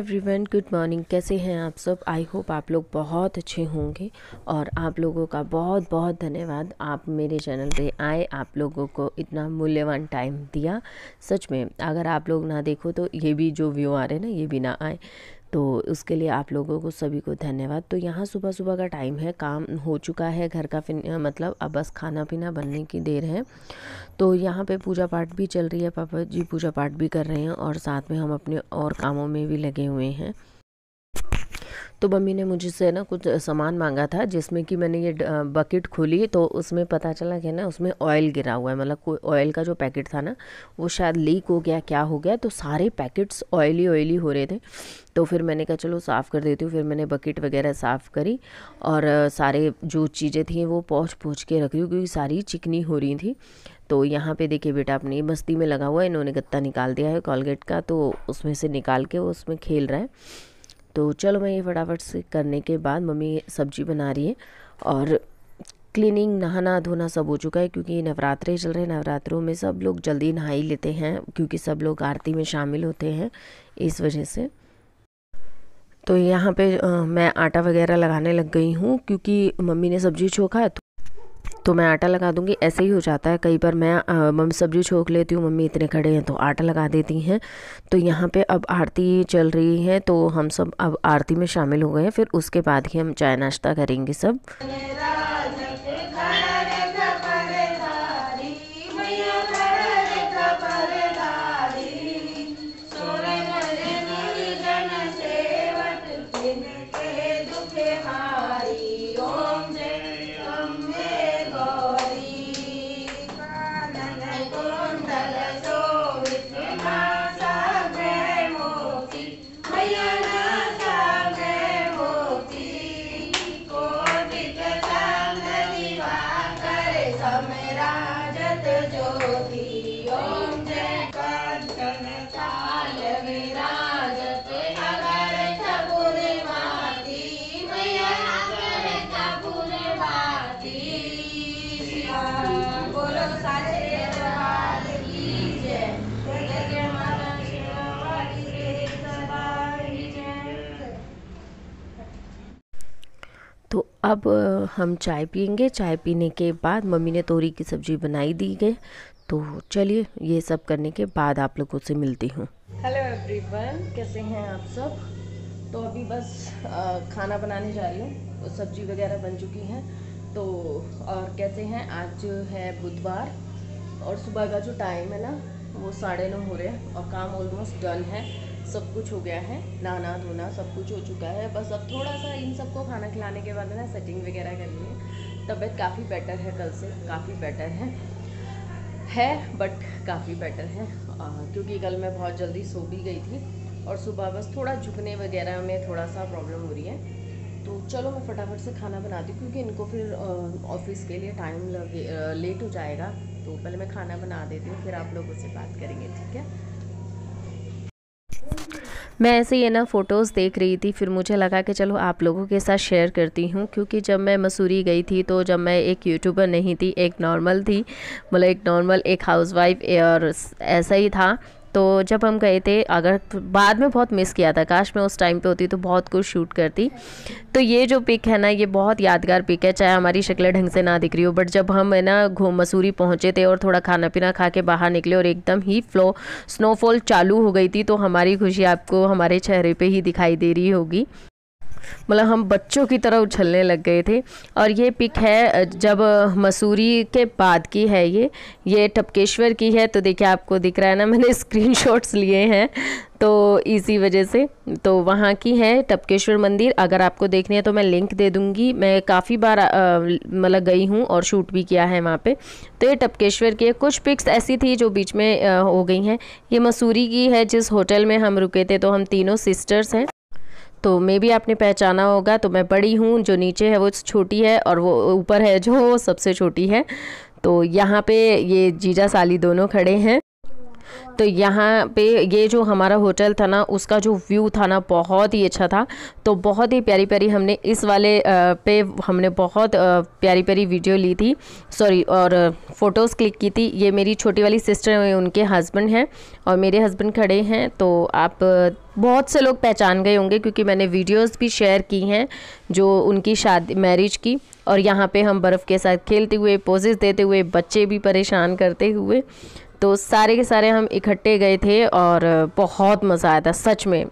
everyone good morning कैसे हैं आप सब आई होप आप लोग बहुत अच्छे होंगे और आप लोगों का बहुत बहुत धन्यवाद आप मेरे चैनल पे आए आप लोगों को इतना मूल्यवान टाइम दिया सच में अगर आप लोग ना देखो तो ये भी जो व्यू आ रहे हैं ना ये भी ना आए तो उसके लिए आप लोगों को सभी को धन्यवाद तो यहाँ सुबह सुबह का टाइम है काम हो चुका है घर का फिन मतलब अब बस खाना पीना बनने की देर है तो यहाँ पे पूजा पाठ भी चल रही है पापा जी पूजा पाठ भी कर रहे हैं और साथ में हम अपने और कामों में भी लगे हुए हैं तो मम्मी ने मुझसे ना कुछ सामान मांगा था जिसमें कि मैंने ये बकेट खोली तो उसमें पता चला कि ना उसमें ऑयल गिरा हुआ है मतलब कोई ऑयल का जो पैकेट था ना वो शायद लीक हो गया क्या हो गया तो सारे पैकेट्स ऑयली ऑयली हो रहे थे तो फिर मैंने कहा चलो साफ़ कर देती हूँ फिर मैंने बकेट वगैरह साफ़ करी और सारे जो चीज़ें थी वो पहुँच पहुँच के रख रही हूँ क्योंकि सारी चिकनी हो रही थी तो यहाँ पे देखिए बेटा अपनी बस्ती में लगा हुआ है इन्होंने गत्ता निकाल दिया है कॉलगेट का तो उसमें से निकाल के वो उसमें खेल रहा है तो चलो मैं ये फटाफट से करने के बाद मम्मी सब्जी बना रही है और क्लीनिंग नहाना धोना सब हो चुका है क्योंकि नवरात्रे चल रहे हैं नवरात्रों में सब लोग जल्दी नहा ही लेते हैं क्योंकि सब लोग आरती में शामिल होते हैं इस वजह से तो यहाँ पे आ, मैं आटा वगैरह लगाने लग गई हूँ क्योंकि मम्मी ने सब्जी चोखा तो तो मैं आटा लगा दूँगी ऐसे ही हो जाता है कई बार मैं मम्मी सब्जी छोक लेती हूँ मम्मी इतने खड़े हैं तो आटा लगा देती हैं तो यहाँ पे अब आरती चल रही है तो हम सब अब आरती में शामिल हो गए हैं फिर उसके बाद ही हम चाय नाश्ता करेंगे सब अब हम चाय पियेंगे चाय पीने के बाद मम्मी ने तोरी की सब्जी बनाई दी गई तो चलिए ये सब करने के बाद आप लोगों से मिलती हूँ हेलो एवरीवन कैसे हैं आप सब तो अभी बस खाना बनाने जा रही हूँ सब्जी वगैरह बन चुकी है तो और कैसे हैं आज है बुधवार और सुबह का जो टाइम है ना वो साढ़े नौ हो रहे हैं और काम ऑलमोस्ट डन है सब कुछ हो गया है नहाना धोना सब कुछ हो चुका है बस अब थोड़ा सा इन सबको खाना खिलाने के बाद ना सेटिंग वगैरह करनी है तबीयत काफ़ी बेटर है कल से काफ़ी बेटर है है बट काफ़ी बेटर है आ, क्योंकि कल मैं बहुत जल्दी सो भी गई थी और सुबह बस थोड़ा झुकने वगैरह में थोड़ा सा प्रॉब्लम हो रही है तो चलो मैं फटाफट से खाना बनाती हूँ क्योंकि इनको फिर ऑफिस के लिए टाइम लगे लेट हो जाएगा तो पहले मैं खाना बना देती हूँ फिर आप लोगों से बात करेंगे ठीक है मैं ऐसे ही ना फ़ोटोज़ देख रही थी फिर मुझे लगा कि चलो आप लोगों के साथ शेयर करती हूँ क्योंकि जब मैं मसूरी गई थी तो जब मैं एक यूट्यूबर नहीं थी एक नॉर्मल थी मतलब एक नॉर्मल एक हाउसवाइफ और ऐसा ही था तो जब हम गए थे अगर बाद में बहुत मिस किया था काश मैं उस टाइम पे होती तो बहुत कुछ शूट करती तो ये जो पिक है ना ये बहुत यादगार पिक है चाहे हमारी शक्लें ढंग से ना दिख रही हो बट जब हम है ना घूम मसूरी पहुँचे थे और थोड़ा खाना पीना खा के बाहर निकले और एकदम ही फ्लो स्नोफॉल चालू हो गई थी तो हमारी खुशी आपको हमारे चेहरे पर ही दिखाई दे रही होगी मतलब हम बच्चों की तरह उछलने लग गए थे और ये पिक है जब मसूरी के बाद की है ये ये टपकेश्वर की है तो देखिए आपको दिख रहा है ना मैंने स्क्रीनशॉट्स लिए हैं तो इसी वजह से तो वहाँ की है टपकेश्वर मंदिर अगर आपको देखनी है तो मैं लिंक दे दूँगी मैं काफ़ी बार मतलब गई हूँ और शूट भी किया है वहाँ पर तो ये टपकेश्वर की कुछ पिक्स ऐसी थी जो बीच में आ, हो गई हैं ये मसूरी की है जिस होटल में हम रुके थे तो हम तीनों सिस्टर्स हैं तो मे भी आपने पहचाना होगा तो मैं बड़ी हूँ जो नीचे है वो छोटी है और वो ऊपर है जो सबसे छोटी है तो यहाँ पे ये जीजा साली दोनों खड़े हैं तो यहाँ पे ये जो हमारा होटल था ना उसका जो व्यू था ना बहुत ही अच्छा था तो बहुत ही प्यारी प्यारी हमने इस वाले पे हमने बहुत प्यारी प्यारी वीडियो ली थी सॉरी और फ़ोटोज़ क्लिक की थी ये मेरी छोटी वाली सिस्टर हैं उनके हस्बैंड हैं और मेरे हस्बैंड खड़े हैं तो आप बहुत से लोग पहचान गए होंगे क्योंकि मैंने वीडियोस भी शेयर की हैं जो उनकी शादी मैरिज की और यहाँ पे हम बर्फ़ के साथ खेलते हुए पोजेज देते हुए बच्चे भी परेशान करते हुए तो सारे के सारे हम इकट्ठे गए थे और बहुत मज़ा आया था सच में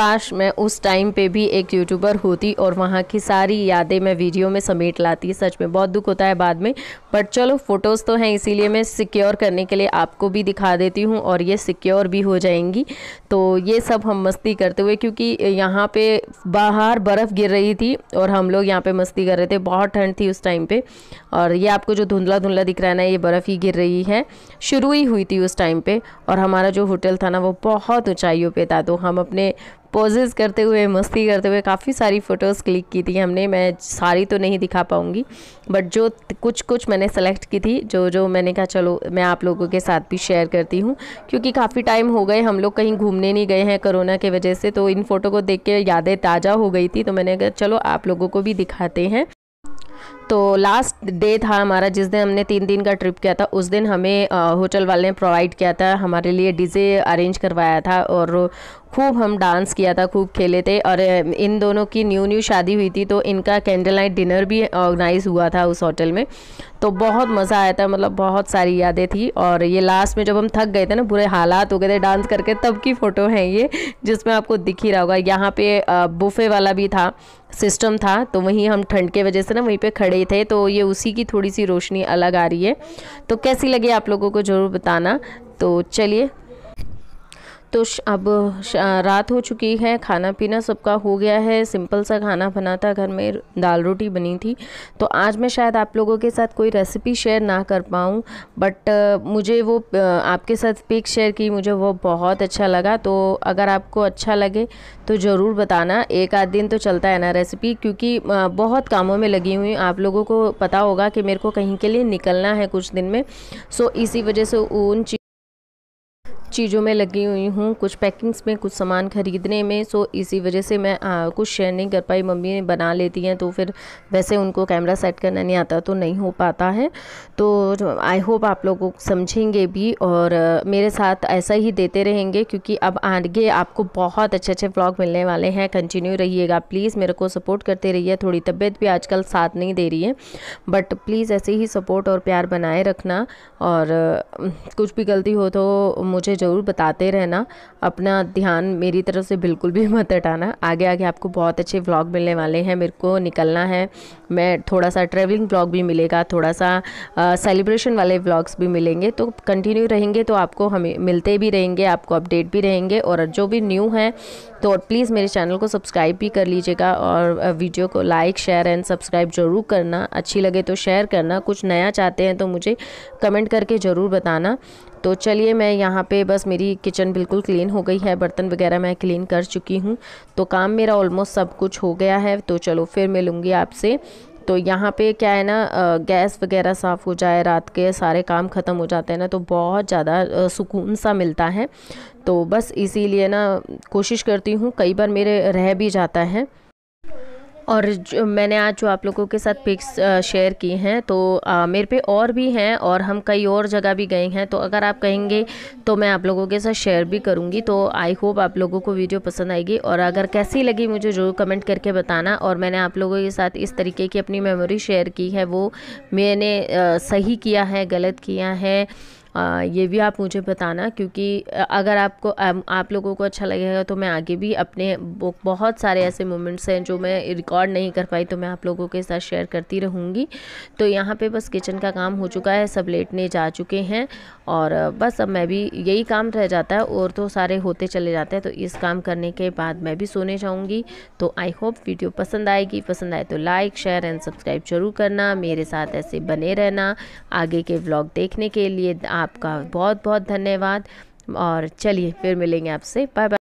काश मैं उस टाइम पे भी एक यूट्यूबर होती और वहाँ की सारी यादें मैं वीडियो में समेट लाती सच में बहुत दुख होता है बाद में बट चलो फ़ोटोज़ तो हैं इसीलिए मैं सिक्योर करने के लिए आपको भी दिखा देती हूँ और ये सिक्योर भी हो जाएंगी तो ये सब हम मस्ती करते हुए क्योंकि यहाँ पे बाहर बर्फ़ गिर रही थी और हम लोग यहाँ पे मस्ती कर रहे थे बहुत ठंड थी उस टाइम पर और ये आपको जो धुंधला धुंधला दिख रहा है ना ये बर्फ़ ही गिर रही है शुरू ही हुई थी उस टाइम पे और हमारा जो होटल था ना वो बहुत ऊँचाइयों पर था तो हम अपने पोजेज़ करते हुए मस्ती करते हुए काफ़ी सारी फ़ोटोज़ क्लिक की थी हमने मैं सारी तो नहीं दिखा पाऊँगी बट जो कुछ कुछ मैंने सेलेक्ट की थी जो जो मैंने कहा चलो मैं आप लोगों के साथ भी शेयर करती हूँ क्योंकि काफ़ी टाइम हो गए हम लोग कहीं घूमने नहीं गए हैं कोरोना की वजह से तो इन फ़ोटो को देख के यादें ताज़ा हो गई थी तो मैंने कहा चलो आप लोगों को भी दिखाते हैं तो लास्ट डे था हमारा जिस दिन हमने तीन दिन का ट्रिप किया था उस दिन हमें होटल वाले ने प्रोवाइड किया था हमारे लिए डीजे अरेंज करवाया था और खूब हम डांस किया था खूब खेले थे और इन दोनों की न्यू न्यू शादी हुई थी तो इनका कैंडल नाइट डिनर भी ऑर्गेनाइज़ हुआ था उस होटल में तो बहुत मज़ा आया था मतलब बहुत सारी यादें थी और ये लास्ट में जब हम थक गए थे ना बुरे हालात हो गए थे डांस करके तब की फ़ोटो है ये जिसमें आपको दिख ही रहा होगा यहाँ पे बुफे वाला भी था सिस्टम था तो वहीं हम ठंड के वजह से ना वहीं पर खड़े रहे थे तो ये उसी की थोड़ी सी रोशनी अलग आ रही है तो कैसी लगी आप लोगों को ज़रूर बताना तो चलिए तो अब रात हो चुकी है खाना पीना सबका हो गया है सिंपल सा खाना बना था घर में दाल रोटी बनी थी तो आज मैं शायद आप लोगों के साथ कोई रेसिपी शेयर ना कर पाऊँ बट मुझे वो आपके साथ पिक शेयर की मुझे वो बहुत अच्छा लगा तो अगर आपको अच्छा लगे तो ज़रूर बताना एक आध दिन तो चलता है ना रेसिपी क्योंकि बहुत कामों में लगी हुई आप लोगों को पता होगा कि मेरे को कहीं के लिए निकलना है कुछ दिन में सो इसी वजह से उन चीज़ों में लगी हुई हूँ कुछ पैकिंग्स में कुछ सामान ख़रीदने में सो इसी वजह से मैं आ, कुछ शेयर नहीं कर पाई मम्मी ने बना लेती हैं तो फिर वैसे उनको कैमरा सेट करना नहीं आता तो नहीं हो पाता है तो आई होप आप लोगों को समझेंगे भी और मेरे साथ ऐसा ही देते रहेंगे क्योंकि अब आगे आपको बहुत अच्छे अच्छे ब्लॉग मिलने वाले हैं कंटिन्यू रहिएगा प्लीज़ मेरे को सपोर्ट करते रहिए थोड़ी तबीयत भी आजकल साथ नहीं दे रही है बट प्लीज़ ऐसे ही सपोर्ट और प्यार बनाए रखना और कुछ भी गलती हो तो मुझे ज़रूर बताते रहना अपना ध्यान मेरी तरफ से बिल्कुल भी मत हटाना आगे आगे आपको बहुत अच्छे व्लॉग मिलने वाले हैं मेरे को निकलना है मैं थोड़ा सा ट्रैवलिंग व्लॉग भी मिलेगा थोड़ा सा सेलिब्रेशन वाले व्लॉग्स भी मिलेंगे तो कंटिन्यू रहेंगे तो आपको हमें मिलते भी रहेंगे आपको अपडेट भी रहेंगे और जो भी न्यू हैं तो प्लीज़ मेरे चैनल को सब्सक्राइब भी कर लीजिएगा और वीडियो को लाइक शेयर एंड सब्सक्राइब ज़रूर करना अच्छी लगे तो शेयर करना कुछ नया चाहते हैं तो मुझे कमेंट करके ज़रूर बताना तो चलिए मैं यहाँ पे बस मेरी किचन बिल्कुल क्लीन हो गई है बर्तन वगैरह मैं क्लीन कर चुकी हूँ तो काम मेरा ऑलमोस्ट सब कुछ हो गया है तो चलो फिर मिलूँगी आपसे तो यहाँ पे क्या है ना गैस वगैरह साफ़ हो जाए रात के सारे काम ख़त्म हो जाते हैं ना तो बहुत ज़्यादा सुकून सा मिलता है तो बस इसीलिए ना कोशिश करती हूँ कई बार मेरे रह भी जाता है और जो मैंने आज जो आप लोगों के साथ पिक्स शेयर की हैं तो आ, मेरे पे और भी हैं और हम कई और जगह भी गए हैं तो अगर आप कहेंगे तो मैं आप लोगों के साथ शेयर भी करूँगी तो आई होप आप लोगों को वीडियो पसंद आएगी और अगर कैसी लगी मुझे ज़रूर कमेंट करके बताना और मैंने आप लोगों के साथ इस तरीके की अपनी मेमोरी शेयर की है वो मैंने आ, सही किया है गलत किया है आ, ये भी आप मुझे बताना क्योंकि अगर आपको आप लोगों को अच्छा लगेगा तो मैं आगे भी अपने बहुत सारे ऐसे मोमेंट्स हैं जो मैं रिकॉर्ड नहीं कर पाई तो मैं आप लोगों के साथ शेयर करती रहूँगी तो यहाँ पे बस किचन का काम हो चुका है सब लेटने जा चुके हैं और बस अब मैं भी यही काम रह जाता है और तो सारे होते चले जाते हैं तो इस काम करने के बाद मैं भी सोने जाऊँगी तो आई होप वीडियो पसंद आएगी पसंद आए तो लाइक शेयर एंड सब्सक्राइब जरूर करना मेरे साथ ऐसे बने रहना आगे के ब्लॉग देखने के लिए आपका बहुत बहुत धन्यवाद और चलिए फिर मिलेंगे आपसे बाय बाय